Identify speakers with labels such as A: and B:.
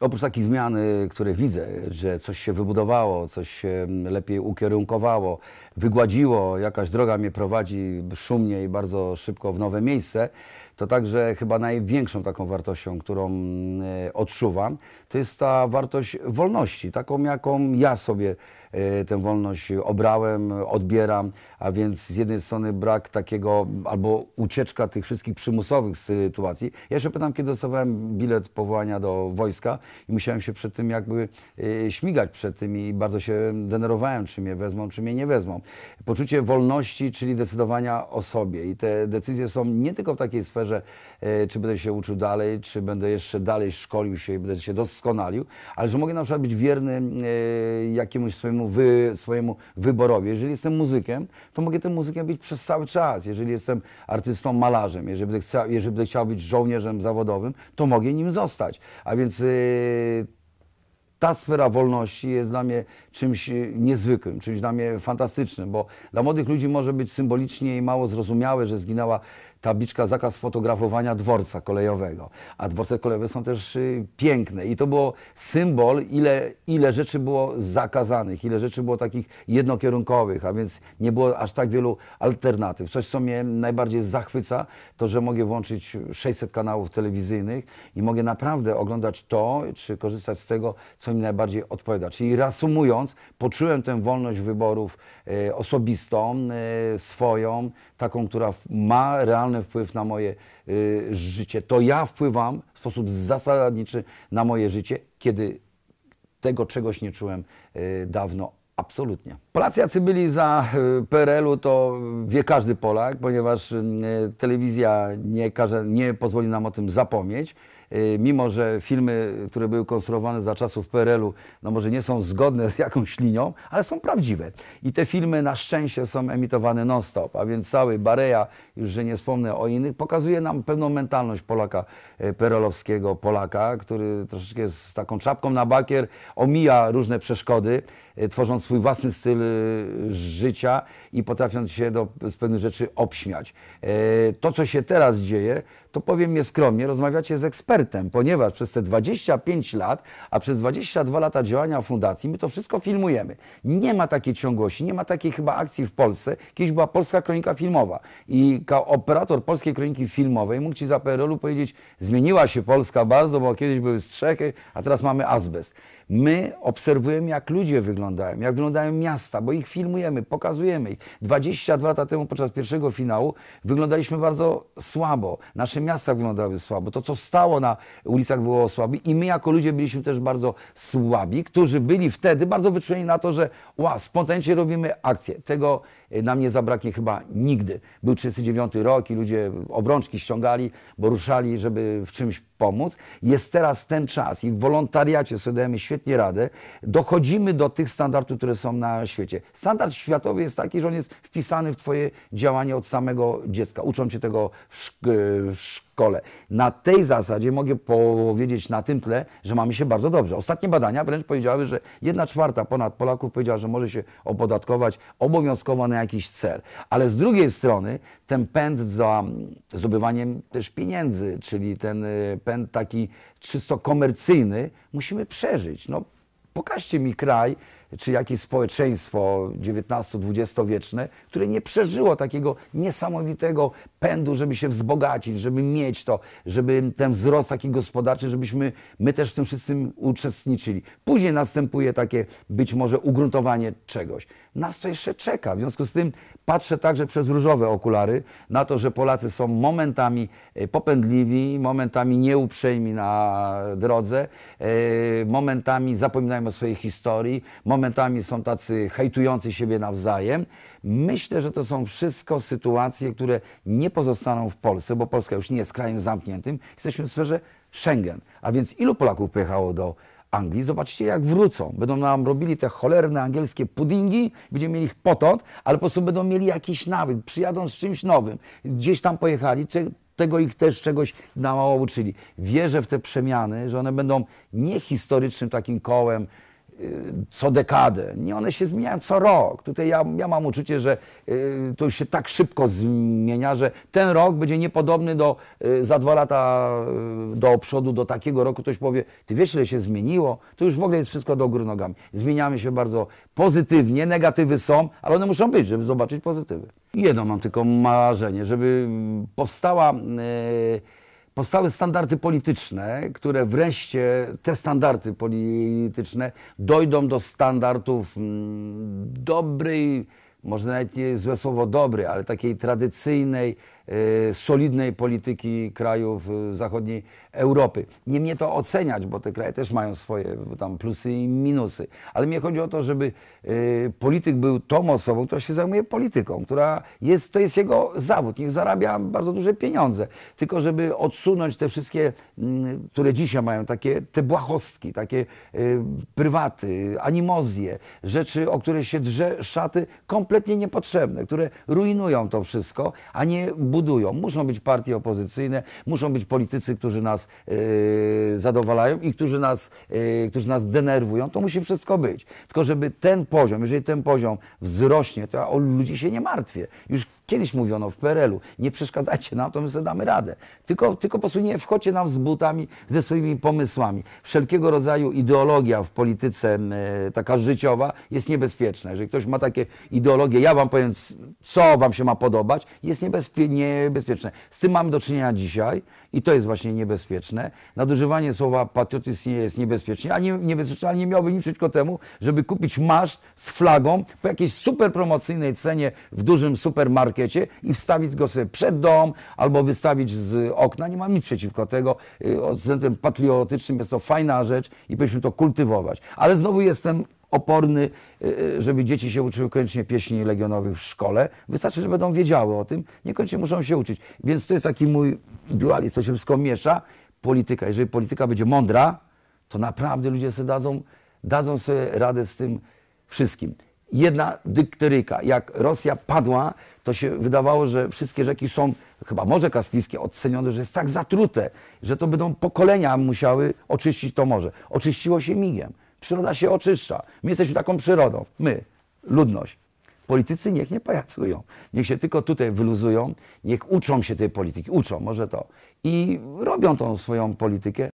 A: Oprócz takich zmian, y, które widzę, że coś się wybudowało, coś się mm, lepiej ukierunkowało, wygładziło, jakaś droga mnie prowadzi szumnie i bardzo szybko w nowe miejsce, to także chyba największą taką wartością, którą mm, e, odczuwam, to jest ta wartość wolności, taką jaką ja sobie e, tę wolność obrałem, odbieram, a więc z jednej strony brak takiego albo ucieczka tych wszystkich przymusowych sytuacji. Ja się pytam, kiedy dostawałem bilet powołania do wojska i musiałem się przed tym jakby e, śmigać przed tym i bardzo się denerwowałem, czy mnie wezmą, czy mnie nie wezmą. Poczucie wolności, czyli decydowania o sobie i te decyzje są nie tylko w takiej sferze, karierze, e, czy będę się uczył dalej, czy będę jeszcze dalej szkolił się i będę się doskonalił, ale że mogę na przykład być wierny e, jakiemuś swojemu, wy, swojemu wyborowi. Jeżeli jestem muzykiem, to mogę tym muzykiem być przez cały czas. Jeżeli jestem artystą, malarzem, jeżeli będę chciał, jeżeli będę chciał być żołnierzem zawodowym, to mogę nim zostać. A więc e, ta sfera wolności jest dla mnie czymś niezwykłym, czymś dla mnie fantastycznym, bo dla młodych ludzi może być symbolicznie i mało zrozumiałe, że zginęła tabliczka zakaz fotografowania dworca kolejowego, a dworce kolejowe są też y, piękne i to było symbol, ile, ile rzeczy było zakazanych, ile rzeczy było takich jednokierunkowych, a więc nie było aż tak wielu alternatyw. Coś, co mnie najbardziej zachwyca, to, że mogę włączyć 600 kanałów telewizyjnych i mogę naprawdę oglądać to, czy korzystać z tego, co mi najbardziej odpowiada. Czyli reasumując, poczułem tę wolność wyborów y, osobistą, y, swoją, taką, która ma realną kolosalny wpływ na moje y, życie. To ja wpływam w sposób zasadniczy na moje życie, kiedy tego czegoś nie czułem y, dawno. Absolutnie. Polacy, jacy byli za y, PRL-u, to wie każdy Polak, ponieważ y, telewizja nie, każe, nie pozwoli nam o tym zapomnieć. Y, mimo że filmy, które były konstruowane za czasów PRL-u, no może nie są zgodne z jakąś linią, ale są prawdziwe. I te filmy na szczęście są emitowane non-stop, a więc cały Bareja, już że nie wspomnę o innych, pokazuje nam pewną mentalność Polaka y, perelowskiego, Polaka, który troszeczkę jest z taką czapką na bakier, omija różne przeszkody, y, tworząc swój własny styl życia i potrafiąc się do, z pewnych rzeczy obśmiać. To, co się teraz dzieje, to powiem nieskromnie, rozmawiacie z ekspertem, ponieważ przez te 25 lat, a przez 22 lata działania fundacji, my to wszystko filmujemy. Nie ma takiej ciągłości, nie ma takiej chyba akcji w Polsce. Kiedyś była Polska Kronika Filmowa i operator Polskiej Kroniki Filmowej mógł Ci za PRL-u powiedzieć, zmieniła się Polska bardzo, bo kiedyś były strzechy, a teraz mamy azbest. My obserwujemy, jak ludzie wyglądają, jak wyglądają miasta, bo ich filmujemy, pokazujemy ich. 22 lata temu podczas pierwszego finału wyglądaliśmy bardzo słabo. Nasze miasta wyglądały słabo. To, co stało na ulicach, było słabe i my jako ludzie byliśmy też bardzo słabi, którzy byli wtedy bardzo wyczuleni na to, że ła, spontanicznie robimy akcję. Tego e, nam nie zabraknie chyba nigdy. Był 39 rok i ludzie obrączki ściągali, bo ruszali, żeby w czymś pomóc. Jest teraz ten czas i w wolontariacie sobie dajemy świetnie radę. Dochodzimy do tych standardów, które są na świecie. Standard światowy jest taki, że on jest wpisany w Twoje działanie od samego dziecka. Uczą Cię tego w, szk e, w szkole. Na tej zasadzie mogę powiedzieć na tym tle, że mamy się bardzo dobrze. Ostatnie badania wręcz powiedziały, że jedna czwarta ponad Polaków powiedziała, że może się opodatkować obowiązkowo na jakiś cel. Ale z drugiej strony ten pęd za zdobywaniem też pieniędzy, czyli ten e, pęd taki czysto komercyjny musimy przeżyć. No, pokażcie mi kraj, czy jakieś społeczeństwo XIX-XX-wieczne, które nie przeżyło takiego niesamowitego pędu, żeby się wzbogacić, żeby mieć to, żeby ten wzrost taki gospodarczy, żebyśmy my też w tym wszystkim uczestniczyli. Później następuje takie być może ugruntowanie czegoś. Nas to jeszcze czeka, w związku z tym Patrzę także przez różowe okulary na to, że Polacy są momentami e, popędliwi, momentami nieuprzejmi na drodze, e, momentami zapominają o swojej historii, momentami są tacy hejtujący siebie nawzajem. Myślę, że to są wszystko sytuacje, które nie pozostaną w Polsce, bo Polska już nie jest krajem zamkniętym, jesteśmy w sferze Schengen. A więc ilu Polaków pojechało do Anglii. Zobaczcie, jak wrócą. Będą nam robili te cholerne angielskie puddingi, będziemy mieli ich potąd, ale po prostu będą mieli jakiś nawyk, przyjadą z czymś nowym. Gdzieś tam pojechali, tego ich też czegoś na mało uczyli. Wierzę w te przemiany, że one będą nie historycznym takim kołem, Y, co dekadę. Nie, one się zmieniają co rok. Tutaj ja, ja mam uczucie, że y, to już się tak szybko zmienia, że ten rok będzie niepodobny do y, za dwa lata do przodu, do takiego roku. Ktoś powie, ty wiesz, ile się zmieniło? To już w ogóle jest wszystko do góry nogami. Zmieniamy się bardzo pozytywnie, negatywy są, ale one muszą być, żeby zobaczyć pozytywy. Jedno mam tylko marzenie, żeby powstała... Yy, powstały standardy polityczne, które wreszcie, te standardy polityczne dojdą do standardów mm, dobrej, może nawet nie złe słowo dobry, ale takiej tradycyjnej, Y, solidnej polityki krajów y, zachodniej Europy. Nie mnie to oceniać, bo te kraje też mają swoje tam plusy i minusy, ale mnie chodzi o to, żeby y, polityk był tą osobą, która się zajmuje polityką, która jest, to jest jego zawód, niech zarabia bardzo duże pieniądze, tylko żeby odsunąć te wszystkie, mm, które dzisiaj mają takie te błahostki, takie prywaty, animozje, rzeczy, o które się drze szaty kompletnie niepotrzebne, które rujnują to wszystko, a nie budują budują. Muszą być partie opozycyjne, muszą być politycy, którzy nas yy, zadowalają i którzy nas, yy, którzy nas denerwują. To musi wszystko być. Tylko żeby ten poziom, jeżeli ten poziom wzrośnie, to ja o ludzi się nie martwię. Już Kiedyś mówiono w PRL-u, nie przeszkadzajcie nam, to my sobie damy radę. Tylko, tylko po prostu nie wchodźcie nam z butami, ze swoimi pomysłami. Wszelkiego rodzaju ideologia w polityce e, taka życiowa jest niebezpieczna. Jeżeli ktoś ma takie ideologie, ja wam powiem, co wam się ma podobać, jest niebezpie niebezpieczne. Z tym mamy do czynienia dzisiaj i to jest właśnie niebezpieczne. Nadużywanie słowa patriotyzm nie jest niebezpieczne, a nie, niebezpieczne, ale nie miałoby nic przeciwko temu, żeby kupić maszt z flagą po jakiejś super promocyjnej cenie w dużym supermarketu parkiecie i wstawić go sobie przed dom albo wystawić z okna. Nie mam nic przeciwko tego. Y, Od względem patriotycznym jest to fajna rzecz i powinniśmy to kultywować. Ale znowu jestem oporny, y, y, żeby dzieci się uczyły koniecznie pieśni legionowych w szkole. Wystarczy, że będą wiedziały o tym, niekoniecznie muszą się uczyć. Więc to jest taki mój dualizm, to się wszystko miesza. Polityka, jeżeli polityka będzie mądra, to naprawdę ludzie sobie dadzą, dadzą sobie radę z tym wszystkim jedna dykteryka. Jak Rosja padła, to się wydawało, że wszystkie rzeki są, chyba Morze Kaspijskie, odcenione, że jest tak zatrute, że to będą pokolenia musiały oczyścić to morze. Oczyściło się migiem. Przyroda się oczyszcza. My jesteśmy taką przyrodą. My, ludność. Politycy niech nie pajacują. Niech się tylko tutaj wyluzują, niech uczą się tej polityki. Uczą, może to. I robią tą swoją politykę.